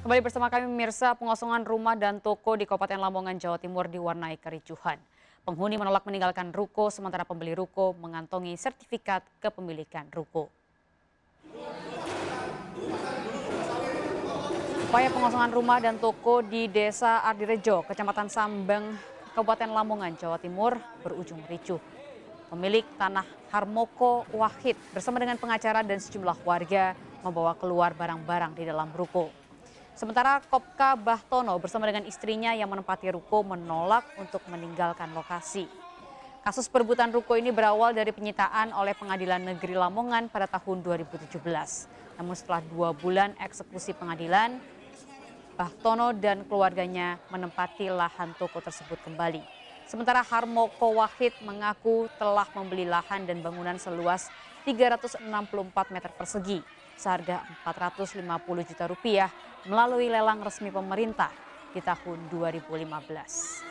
Kembali bersama kami pemirsa, pengosongan rumah dan toko di Kabupaten Lamongan, Jawa Timur diwarnai kericuhan. Penghuni menolak meninggalkan ruko sementara pembeli ruko mengantongi sertifikat kepemilikan ruko. Upaya pengosongan rumah dan toko di Desa Ardirejo, Kecamatan Sambeng, Kabupaten Lamongan, Jawa Timur berujung ricuh. Pemilik tanah Harmoko Wahid bersama dengan pengacara dan sejumlah warga membawa keluar barang-barang di dalam ruko. Sementara Kopka Bahtono bersama dengan istrinya yang menempati ruko menolak untuk meninggalkan lokasi. Kasus perebutan ruko ini berawal dari penyitaan oleh Pengadilan Negeri Lamongan pada tahun 2017. Namun setelah dua bulan eksekusi pengadilan, Bahtono dan keluarganya menempati lahan toko tersebut kembali. Sementara Harmoko Wahid mengaku telah membeli lahan dan bangunan seluas 364 meter persegi seharga 450 juta rupiah melalui lelang resmi pemerintah di tahun 2015.